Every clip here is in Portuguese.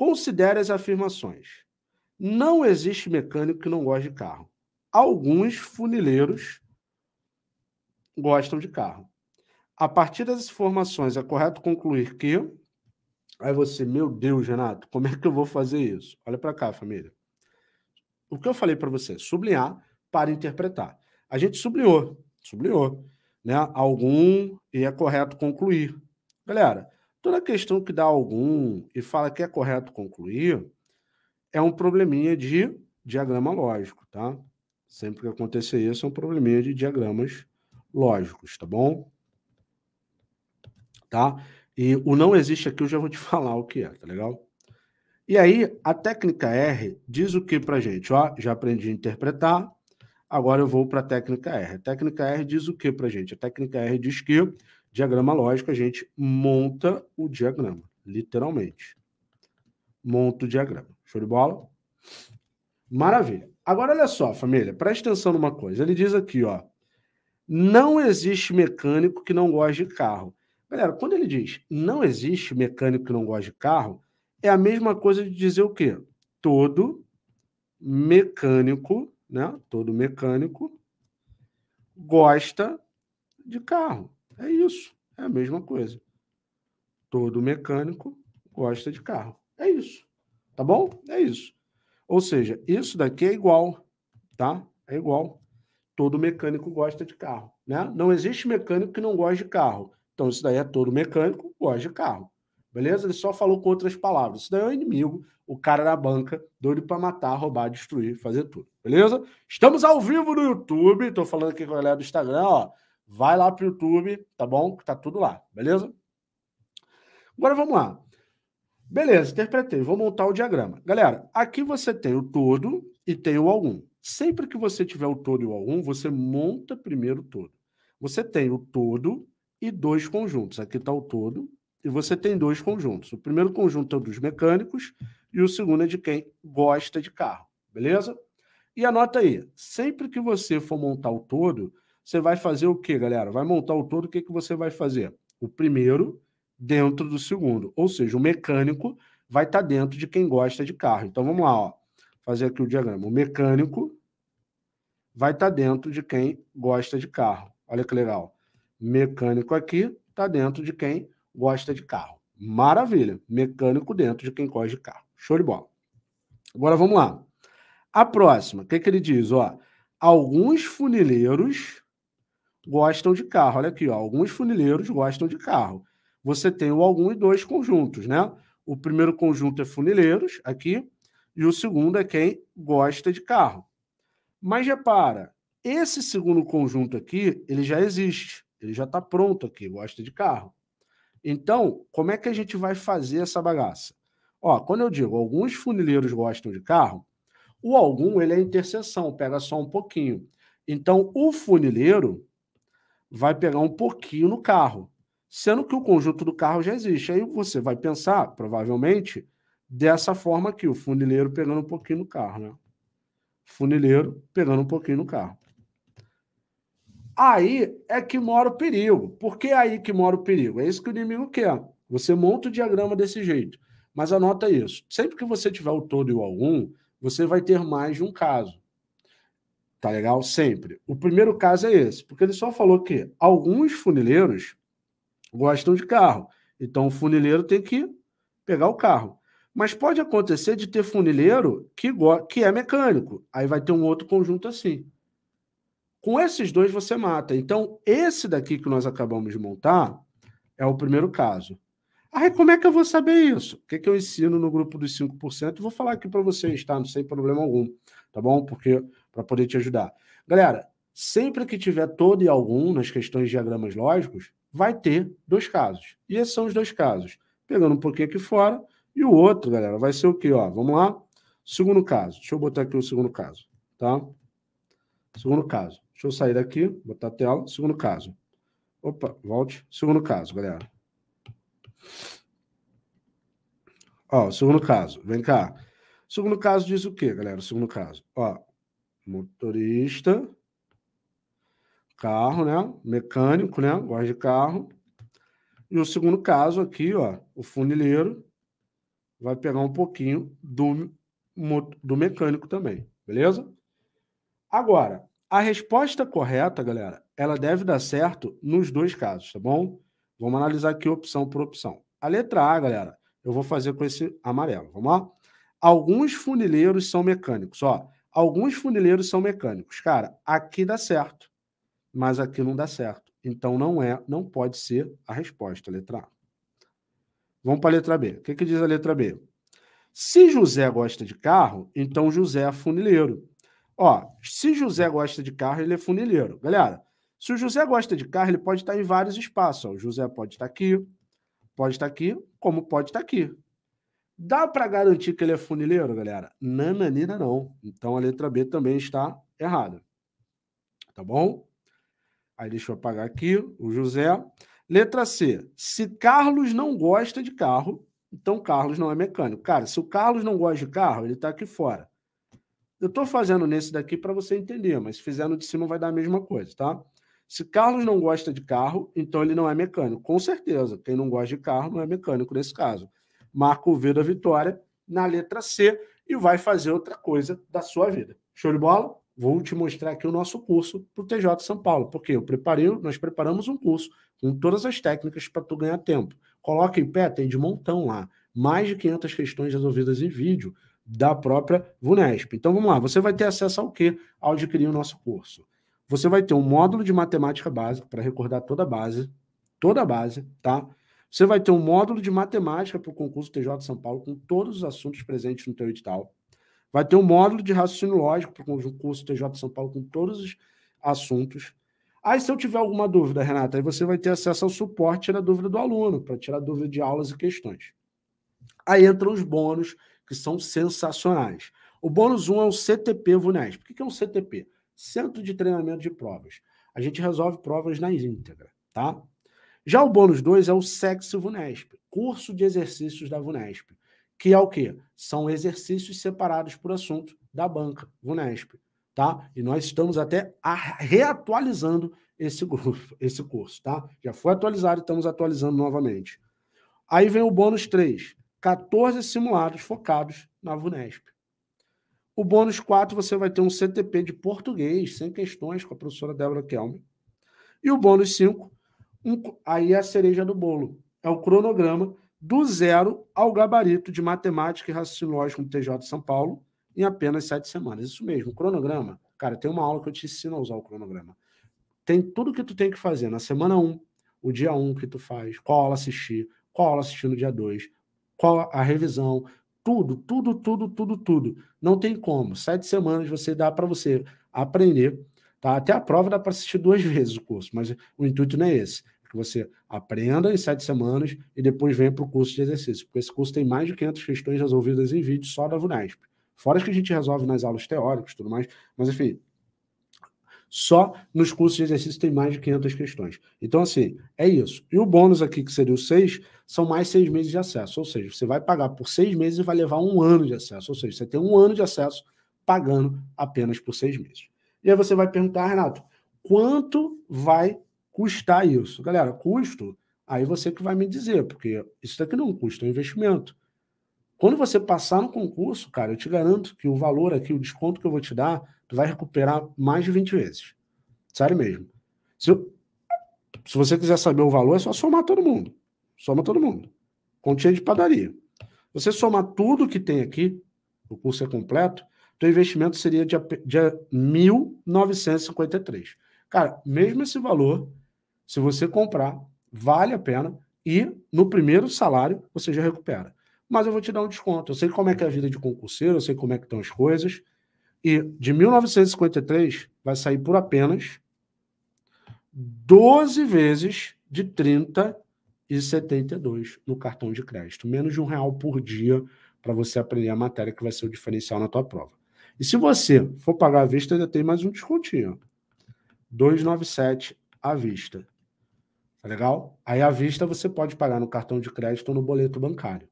Considere as afirmações. Não existe mecânico que não goste de carro. Alguns funileiros gostam de carro. A partir das informações, é correto concluir que. Aí você, meu Deus, Renato, como é que eu vou fazer isso? Olha para cá, família. O que eu falei para você? Sublinhar para interpretar. A gente sublinhou, sublinhou, né? Algum e é correto concluir. Galera, Toda questão que dá algum e fala que é correto concluir é um probleminha de diagrama lógico, tá? Sempre que acontecer isso, é um probleminha de diagramas lógicos, tá bom? Tá? E o não existe aqui, eu já vou te falar o que é, tá legal? E aí, a técnica R diz o que pra gente? Ó, já aprendi a interpretar, agora eu vou para a técnica R. A técnica R diz o que pra gente? A técnica R diz que Diagrama lógico, a gente monta o diagrama, literalmente. Monta o diagrama. Show de bola? Maravilha. Agora, olha só, família, presta atenção numa coisa. Ele diz aqui, ó. Não existe mecânico que não goste de carro. Galera, quando ele diz não existe mecânico que não gosta de carro, é a mesma coisa de dizer o quê? Todo mecânico, né? Todo mecânico gosta de carro. É isso. É a mesma coisa. Todo mecânico gosta de carro. É isso. Tá bom? É isso. Ou seja, isso daqui é igual, tá? É igual. Todo mecânico gosta de carro, né? Não existe mecânico que não goste de carro. Então, isso daí é todo mecânico gosta de carro. Beleza? Ele só falou com outras palavras. Isso daí é o inimigo, o cara da banca, doido para matar, roubar, destruir, fazer tudo. Beleza? Estamos ao vivo no YouTube. Estou falando aqui com a galera do Instagram, ó. Vai lá para o YouTube, tá bom? Que tá tudo lá, beleza? Agora vamos lá. Beleza, interpretei. Vou montar o diagrama. Galera, aqui você tem o todo e tem o algum. Sempre que você tiver o todo e o algum, você monta primeiro o todo. Você tem o todo e dois conjuntos. Aqui está o todo e você tem dois conjuntos. O primeiro conjunto é o dos mecânicos e o segundo é de quem gosta de carro, beleza? E anota aí, sempre que você for montar o todo, você vai fazer o que, galera? Vai montar o todo, o que, que você vai fazer? O primeiro dentro do segundo. Ou seja, o mecânico vai estar tá dentro de quem gosta de carro. Então vamos lá, ó. Fazer aqui o diagrama. O mecânico vai estar tá dentro de quem gosta de carro. Olha que legal. Mecânico aqui está dentro de quem gosta de carro. Maravilha. Mecânico dentro de quem gosta de carro. Show de bola. Agora vamos lá. A próxima, o que, que ele diz? Ó, alguns funileiros gostam de carro. Olha aqui, ó, alguns funileiros gostam de carro. Você tem o algum e dois conjuntos, né? O primeiro conjunto é funileiros, aqui, e o segundo é quem gosta de carro. Mas repara, esse segundo conjunto aqui, ele já existe, ele já está pronto aqui, gosta de carro. Então, como é que a gente vai fazer essa bagaça? Ó, quando eu digo alguns funileiros gostam de carro, o algum ele é interseção, pega só um pouquinho. Então, o funileiro, vai pegar um pouquinho no carro, sendo que o conjunto do carro já existe. Aí você vai pensar, provavelmente, dessa forma aqui, o funileiro pegando um pouquinho no carro, né? Funileiro pegando um pouquinho no carro. Aí é que mora o perigo. Por que aí que mora o perigo? É isso que o inimigo quer. Você monta o diagrama desse jeito. Mas anota isso. Sempre que você tiver o todo e o algum, você vai ter mais de um caso. Tá legal? Sempre. O primeiro caso é esse, porque ele só falou que alguns funileiros gostam de carro. Então o funileiro tem que pegar o carro. Mas pode acontecer de ter funileiro que, que é mecânico. Aí vai ter um outro conjunto assim. Com esses dois você mata. Então, esse daqui que nós acabamos de montar é o primeiro caso. Aí, como é que eu vou saber isso? O que, é que eu ensino no grupo dos 5%? Vou falar aqui para vocês, tá? Não sem problema algum, tá bom? Porque para poder te ajudar. Galera, sempre que tiver todo e algum nas questões de diagramas lógicos, vai ter dois casos. E esses são os dois casos. Pegando um pouquinho aqui fora e o outro, galera, vai ser o quê? Ó, vamos lá. Segundo caso. Deixa eu botar aqui o segundo caso, tá? Segundo caso. Deixa eu sair daqui, botar a tela. Segundo caso. Opa, volte. Segundo caso, galera. Ó, o segundo caso. Vem cá. segundo caso diz o quê, galera? O segundo caso. Ó, motorista, carro, né? Mecânico, né? Gosta de carro. E o segundo caso aqui, ó, o funileiro vai pegar um pouquinho do, do mecânico também, beleza? Agora, a resposta correta, galera, ela deve dar certo nos dois casos, tá bom? Vamos analisar aqui opção por opção. A letra A, galera, eu vou fazer com esse amarelo, vamos lá? Alguns funileiros são mecânicos, ó. Alguns funileiros são mecânicos. Cara, aqui dá certo, mas aqui não dá certo. Então não é, não pode ser a resposta, letra A. Vamos para a letra B. O que, que diz a letra B? Se José gosta de carro, então José é funileiro. Ó, se José gosta de carro, ele é funileiro. Galera, se o José gosta de carro, ele pode estar em vários espaços. Ó. O José pode estar aqui, pode estar aqui, como pode estar aqui. Dá para garantir que ele é funileiro, galera? Nananina não. Então a letra B também está errada. Tá bom? Aí deixa eu apagar aqui o José. Letra C. Se Carlos não gosta de carro, então Carlos não é mecânico. Cara, se o Carlos não gosta de carro, ele está aqui fora. Eu estou fazendo nesse daqui para você entender, mas se fizer no de cima vai dar a mesma coisa, tá? Se Carlos não gosta de carro, então ele não é mecânico. Com certeza, quem não gosta de carro não é mecânico nesse caso marca o V da vitória na letra C e vai fazer outra coisa da sua vida. Show de bola? Vou te mostrar aqui o nosso curso para o TJ São Paulo, porque eu preparei, nós preparamos um curso com todas as técnicas para tu ganhar tempo. Coloca em pé, tem de montão lá. Mais de 500 questões resolvidas em vídeo da própria VUNESP. Então vamos lá, você vai ter acesso ao que ao adquirir o nosso curso? Você vai ter um módulo de matemática básica para recordar toda a base, toda a base, tá? Você vai ter um módulo de matemática para o concurso TJ de São Paulo, com todos os assuntos presentes no teu edital. Vai ter um módulo de raciocínio lógico para o concurso TJ de São Paulo, com todos os assuntos. Aí, se eu tiver alguma dúvida, Renata, aí você vai ter acesso ao suporte tirar dúvida do aluno, para tirar dúvida de aulas e questões. Aí entram os bônus, que são sensacionais. O bônus 1 é o CTP Vunesp. O que é um CTP? Centro de Treinamento de Provas. A gente resolve provas na íntegra, tá? Já o bônus 2 é o Sexo Vunesp, curso de exercícios da Vunesp, que é o quê? São exercícios separados por assunto da banca Vunesp, tá? E nós estamos até reatualizando esse grupo, esse curso, tá? Já foi atualizado e estamos atualizando novamente. Aí vem o bônus 3, 14 simulados focados na Vunesp. O bônus 4, você vai ter um CTP de português, sem questões, com a professora Débora Kelme. E o bônus 5, aí é a cereja do bolo. É o cronograma do zero ao gabarito de matemática e raciocínio lógico no TJ de São Paulo em apenas sete semanas. Isso mesmo, cronograma. Cara, tem uma aula que eu te ensino a usar o cronograma. Tem tudo que tu tem que fazer na semana 1, um, o dia 1 um que tu faz, qual aula assistir, qual aula assistir no dia 2, qual a revisão, tudo, tudo, tudo, tudo, tudo. Não tem como. Sete semanas você dá para você aprender Tá? Até a prova dá para assistir duas vezes o curso, mas o intuito não é esse. É que você aprenda em sete semanas e depois venha para o curso de exercício, porque esse curso tem mais de 500 questões resolvidas em vídeo só da VUNESP. Fora as que a gente resolve nas aulas teóricas e tudo mais, mas enfim, só nos cursos de exercício tem mais de 500 questões. Então, assim, é isso. E o bônus aqui, que seria o 6, são mais seis meses de acesso. Ou seja, você vai pagar por seis meses e vai levar um ano de acesso. Ou seja, você tem um ano de acesso pagando apenas por seis meses. E aí você vai perguntar, Renato, quanto vai custar isso? Galera, custo, aí você que vai me dizer, porque isso daqui não custa, é um investimento. Quando você passar no concurso, cara, eu te garanto que o valor aqui, o desconto que eu vou te dar, tu vai recuperar mais de 20 vezes. Sério mesmo. Se, eu, se você quiser saber o valor, é só somar todo mundo. Soma todo mundo. Continha de padaria. Você somar tudo que tem aqui, o curso é completo, teu investimento seria de, de 1.953. Cara, mesmo esse valor, se você comprar, vale a pena e no primeiro salário você já recupera. Mas eu vou te dar um desconto. Eu sei como é que é a vida de concurseiro, eu sei como é que estão as coisas. E de 1953 vai sair por apenas 12 vezes de 30 e 72 no cartão de crédito, menos de um real por dia para você aprender a matéria que vai ser o diferencial na tua prova. E se você for pagar à vista, ainda tem mais um descontinho. 297 à vista. Tá legal? Aí à vista você pode pagar no cartão de crédito ou no boleto bancário.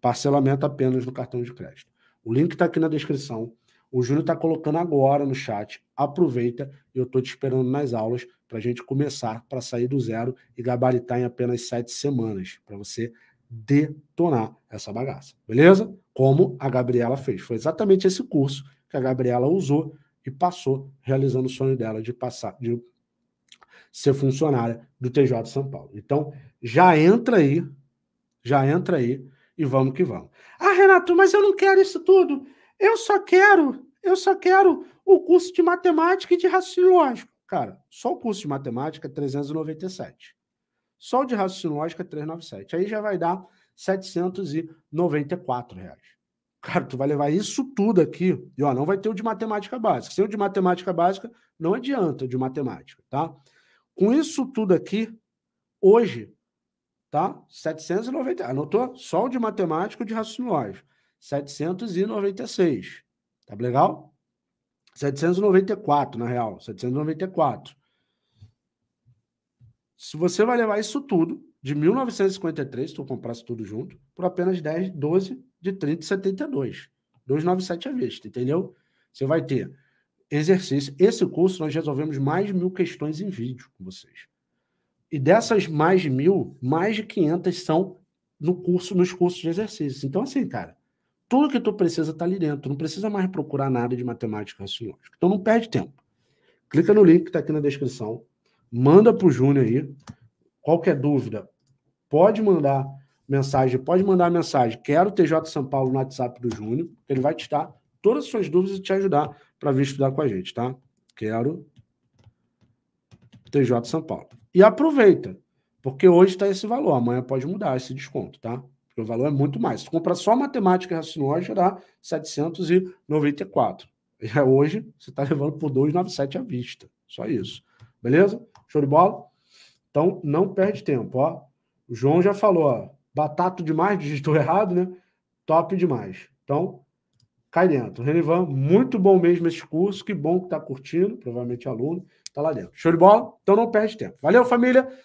Parcelamento apenas no cartão de crédito. O link está aqui na descrição. O Júlio está colocando agora no chat. Aproveita, eu estou te esperando nas aulas para a gente começar, para sair do zero e gabaritar em apenas sete semanas, para você detonar essa bagaça, beleza? Como a Gabriela fez. Foi exatamente esse curso que a Gabriela usou e passou, realizando o sonho dela de passar, de ser funcionária do TJ de São Paulo. Então, já entra aí, já entra aí e vamos que vamos. Ah, Renato, mas eu não quero isso tudo. Eu só quero, eu só quero o curso de matemática e de raciocínio lógico. Cara, só o curso de matemática é 397. Só o de raciocínio lógico é 397. Aí já vai dar 794 reais. Cara, tu vai levar isso tudo aqui, e ó, não vai ter o de matemática básica. Sem o de matemática básica, não adianta de matemática, tá? Com isso tudo aqui, hoje, tá? 790, anotou? Só o de matemática e o de raciocínio lógico. 796. Tá legal? 794, na real, 794. Se você vai levar isso tudo, de 1953, se tu comprasse tudo junto, por apenas 10, 12 de 30 e 72. 297 à vista, entendeu? Você vai ter exercício. Esse curso nós resolvemos mais de mil questões em vídeo com vocês. E dessas mais de mil, mais de 500 são no curso, nos cursos de exercícios. Então, assim, cara, tudo que tu precisa está ali dentro. Tu não precisa mais procurar nada de matemática raciocínio. Então, não perde tempo. Clica no link que está aqui na descrição. Manda para o Júnior aí. Qualquer dúvida, pode mandar mensagem, pode mandar mensagem. Quero TJ São Paulo no WhatsApp do Júnior. Ele vai te dar todas as suas dúvidas e te ajudar para vir estudar com a gente, tá? Quero TJ São Paulo. E aproveita, porque hoje está esse valor. Amanhã pode mudar esse desconto, tá? Porque o valor é muito mais. Se comprar só matemática e raciocínio, dá 794. E é hoje você está levando por 297 à vista. Só isso. Beleza? Show de bola? Então, não perde tempo, ó. O João já falou, ó, batato demais, digitou errado, né? Top demais. Então, cai dentro. Renivan, muito bom mesmo esse curso, que bom que tá curtindo, provavelmente aluno, tá lá dentro. Show de bola? Então não perde tempo. Valeu, família!